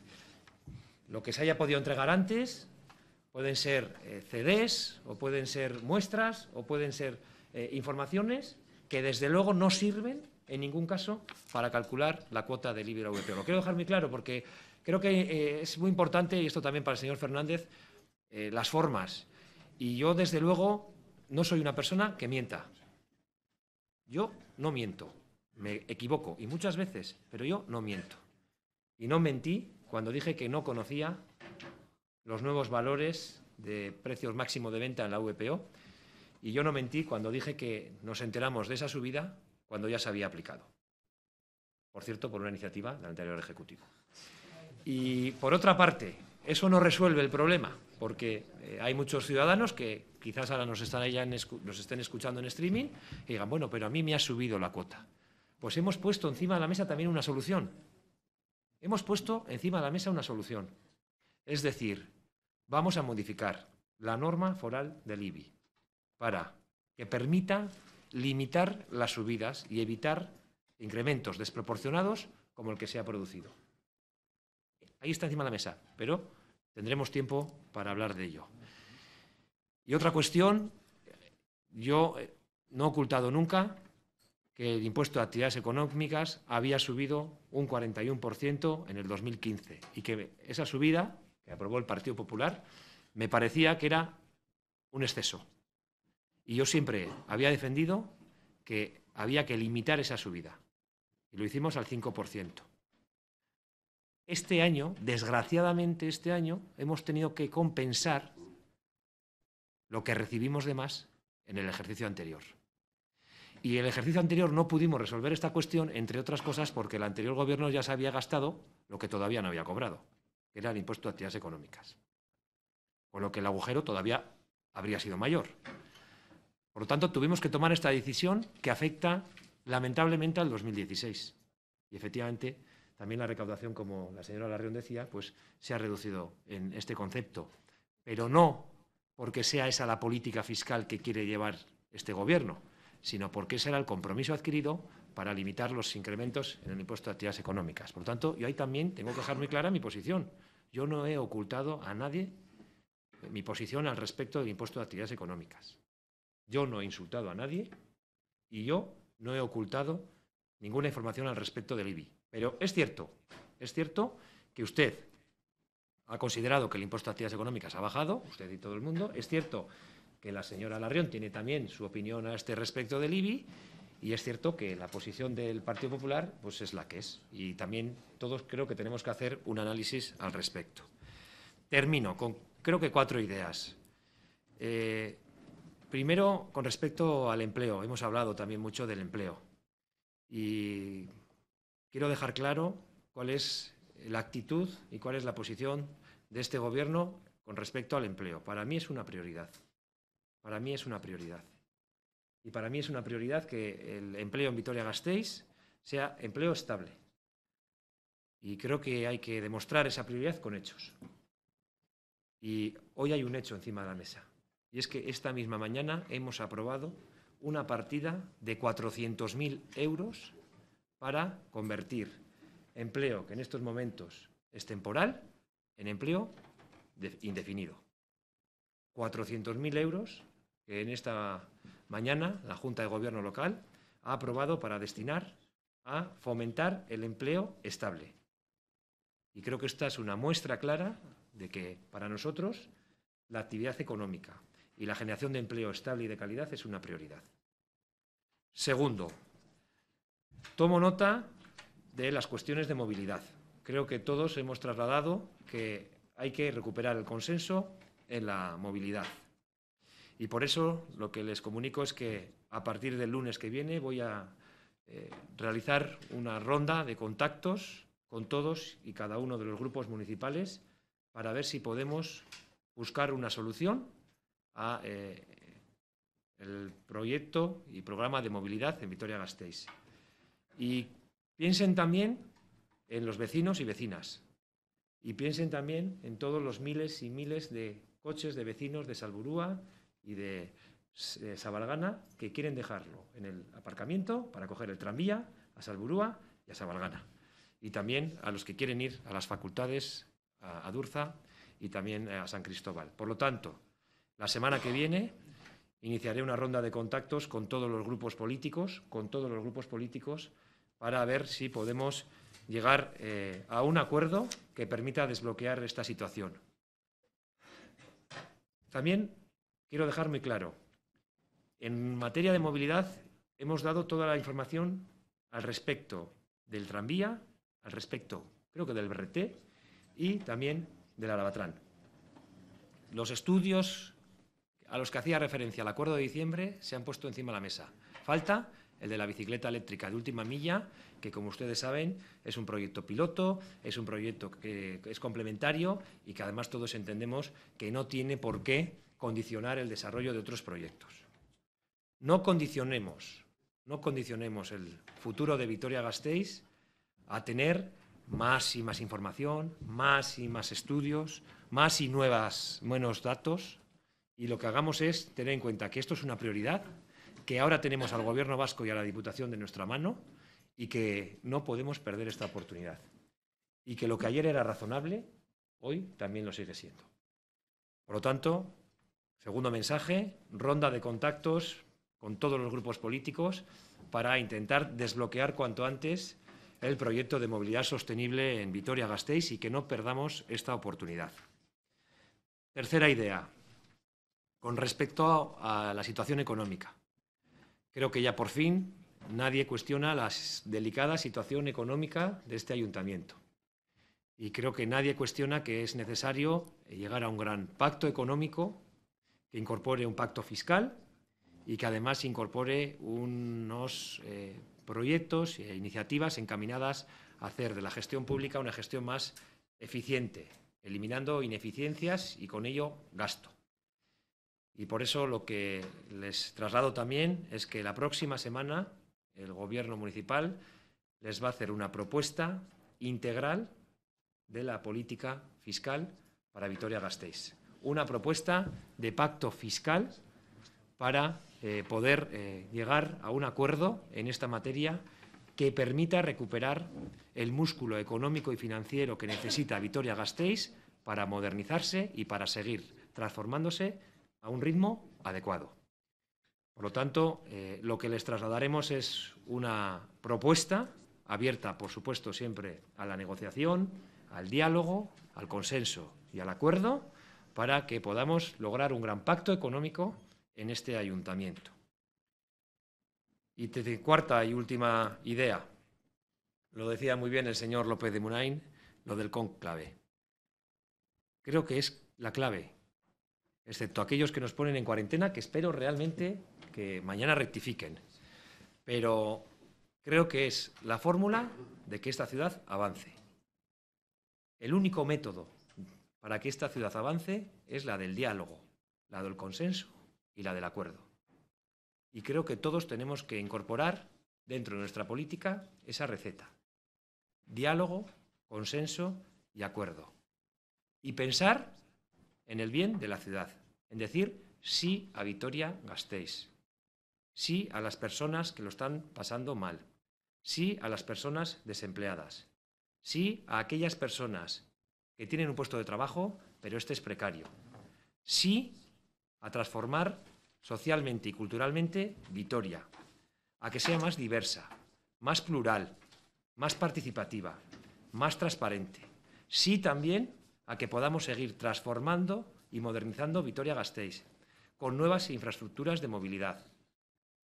lo que se haya podido entregar antes pueden ser eh, CDs o pueden ser muestras o pueden ser eh, informaciones que desde luego no sirven en ningún caso para calcular la cuota del Libre vpo Lo quiero dejar muy claro porque creo que eh, es muy importante, y esto también para el señor Fernández, eh, las formas. Y yo, desde luego, no soy una persona que mienta. Yo no miento, me equivoco, y muchas veces, pero yo no miento. Y no mentí cuando dije que no conocía los nuevos valores de precios máximo de venta en la VPO. Y yo no mentí cuando dije que nos enteramos de esa subida cuando ya se había aplicado. Por cierto, por una iniciativa del anterior Ejecutivo. Y por otra parte, eso no resuelve el problema, porque eh, hay muchos ciudadanos que quizás ahora nos, están allá nos estén escuchando en streaming y digan, bueno, pero a mí me ha subido la cuota. Pues hemos puesto encima de la mesa también una solución. Hemos puesto encima de la mesa una solución. Es decir, vamos a modificar la norma foral del IBI para que permita limitar las subidas y evitar incrementos desproporcionados como el que se ha producido. Ahí está encima de la mesa, pero tendremos tiempo para hablar de ello. Y otra cuestión, yo no he ocultado nunca que el impuesto a actividades económicas había subido un 41% en el 2015 y que esa subida que aprobó el Partido Popular me parecía que era un exceso, y yo siempre había defendido que había que limitar esa subida. Y lo hicimos al 5%. Este año, desgraciadamente este año, hemos tenido que compensar lo que recibimos de más en el ejercicio anterior. Y el ejercicio anterior no pudimos resolver esta cuestión, entre otras cosas, porque el anterior gobierno ya se había gastado lo que todavía no había cobrado, que era el impuesto de actividades económicas. Con lo que el agujero todavía habría sido mayor. Por lo tanto, tuvimos que tomar esta decisión que afecta lamentablemente al 2016. Y efectivamente, también la recaudación, como la señora Larrión decía, pues se ha reducido en este concepto. Pero no porque sea esa la política fiscal que quiere llevar este Gobierno, sino porque ese era el compromiso adquirido para limitar los incrementos en el impuesto de actividades económicas. Por lo tanto, yo ahí también tengo que dejar muy clara mi posición. Yo no he ocultado a nadie mi posición al respecto del impuesto de actividades económicas. Yo no he insultado a nadie y yo no he ocultado ninguna información al respecto del IBI. Pero es cierto, es cierto que usted ha considerado que el impuesto a actividades económicas ha bajado, usted y todo el mundo. Es cierto que la señora Larrión tiene también su opinión a este respecto del IBI y es cierto que la posición del Partido Popular pues es la que es. Y también todos creo que tenemos que hacer un análisis al respecto. Termino con creo que cuatro ideas. Eh, Primero, con respecto al empleo, hemos hablado también mucho del empleo. Y quiero dejar claro cuál es la actitud y cuál es la posición de este Gobierno con respecto al empleo. Para mí es una prioridad. Para mí es una prioridad. Y para mí es una prioridad que el empleo en Vitoria-Gasteiz sea empleo estable. Y creo que hay que demostrar esa prioridad con hechos. Y hoy hay un hecho encima de la mesa. Y es que esta misma mañana hemos aprobado una partida de 400.000 euros para convertir empleo que en estos momentos es temporal en empleo indefinido. 400.000 euros que en esta mañana la Junta de Gobierno local ha aprobado para destinar a fomentar el empleo estable. Y creo que esta es una muestra clara de que para nosotros la actividad económica, y la generación de empleo estable y de calidad es una prioridad. Segundo, tomo nota de las cuestiones de movilidad. Creo que todos hemos trasladado que hay que recuperar el consenso en la movilidad. Y por eso lo que les comunico es que a partir del lunes que viene voy a eh, realizar una ronda de contactos con todos y cada uno de los grupos municipales para ver si podemos buscar una solución a eh, el proyecto y programa de movilidad en Vitoria-Gasteiz. Y piensen también en los vecinos y vecinas. Y piensen también en todos los miles y miles de coches de vecinos de Salburúa y de Sabalgana que quieren dejarlo en el aparcamiento para coger el tranvía a Salburúa y a Sabalgana. Y también a los que quieren ir a las facultades, a, Durza y también a San Cristóbal. Por lo tanto, la semana que viene iniciaré una ronda de contactos con todos los grupos políticos, con todos los grupos políticos, para ver si podemos llegar eh, a un acuerdo que permita desbloquear esta situación. También quiero dejar muy claro, en materia de movilidad hemos dado toda la información al respecto del tranvía, al respecto creo que del BRT y también del Arabatrán. Los estudios a los que hacía referencia el acuerdo de diciembre se han puesto encima de la mesa. Falta el de la bicicleta eléctrica de última milla, que como ustedes saben es un proyecto piloto, es un proyecto que es complementario y que además todos entendemos que no tiene por qué condicionar el desarrollo de otros proyectos. No condicionemos, no condicionemos el futuro de Vitoria-Gasteiz a tener más y más información, más y más estudios, más y nuevas, buenos datos, y lo que hagamos es tener en cuenta que esto es una prioridad, que ahora tenemos al Gobierno vasco y a la Diputación de nuestra mano y que no podemos perder esta oportunidad. Y que lo que ayer era razonable, hoy también lo sigue siendo. Por lo tanto, segundo mensaje, ronda de contactos con todos los grupos políticos para intentar desbloquear cuanto antes el proyecto de movilidad sostenible en Vitoria-Gasteiz y que no perdamos esta oportunidad. Tercera idea, con respecto a la situación económica, creo que ya por fin nadie cuestiona la delicada situación económica de este ayuntamiento. Y creo que nadie cuestiona que es necesario llegar a un gran pacto económico que incorpore un pacto fiscal y que además incorpore unos eh, proyectos e iniciativas encaminadas a hacer de la gestión pública una gestión más eficiente, eliminando ineficiencias y con ello gasto. Y por eso lo que les traslado también es que la próxima semana el gobierno municipal les va a hacer una propuesta integral de la política fiscal para Vitoria-Gasteiz. Una propuesta de pacto fiscal para eh, poder eh, llegar a un acuerdo en esta materia que permita recuperar el músculo económico y financiero que necesita Vitoria-Gasteiz para modernizarse y para seguir transformándose a un ritmo adecuado. Por lo tanto, eh, lo que les trasladaremos es una propuesta abierta, por supuesto, siempre a la negociación, al diálogo, al consenso y al acuerdo, para que podamos lograr un gran pacto económico en este ayuntamiento. Y cuarta y última idea, lo decía muy bien el señor López de Munain, lo del conclave. Creo que es la clave excepto aquellos que nos ponen en cuarentena, que espero realmente que mañana rectifiquen. Pero creo que es la fórmula de que esta ciudad avance. El único método para que esta ciudad avance es la del diálogo, la del consenso y la del acuerdo. Y creo que todos tenemos que incorporar dentro de nuestra política esa receta. Diálogo, consenso y acuerdo. Y pensar en el bien de la ciudad, en decir sí a Vitoria gastéis, sí a las personas que lo están pasando mal, sí a las personas desempleadas, sí a aquellas personas que tienen un puesto de trabajo, pero este es precario, sí a transformar socialmente y culturalmente Vitoria, a que sea más diversa, más plural, más participativa, más transparente. Sí también a que podamos seguir transformando y modernizando Vitoria-Gasteiz con nuevas infraestructuras de movilidad,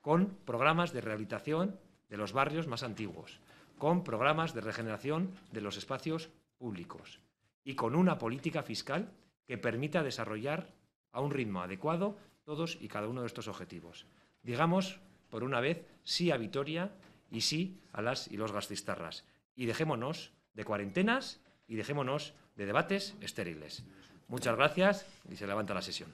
con programas de rehabilitación de los barrios más antiguos, con programas de regeneración de los espacios públicos y con una política fiscal que permita desarrollar a un ritmo adecuado todos y cada uno de estos objetivos. Digamos, por una vez, sí a Vitoria y sí a las y los gastistarras. Y dejémonos de cuarentenas y dejémonos de debates estériles. Muchas gracias y se levanta la sesión.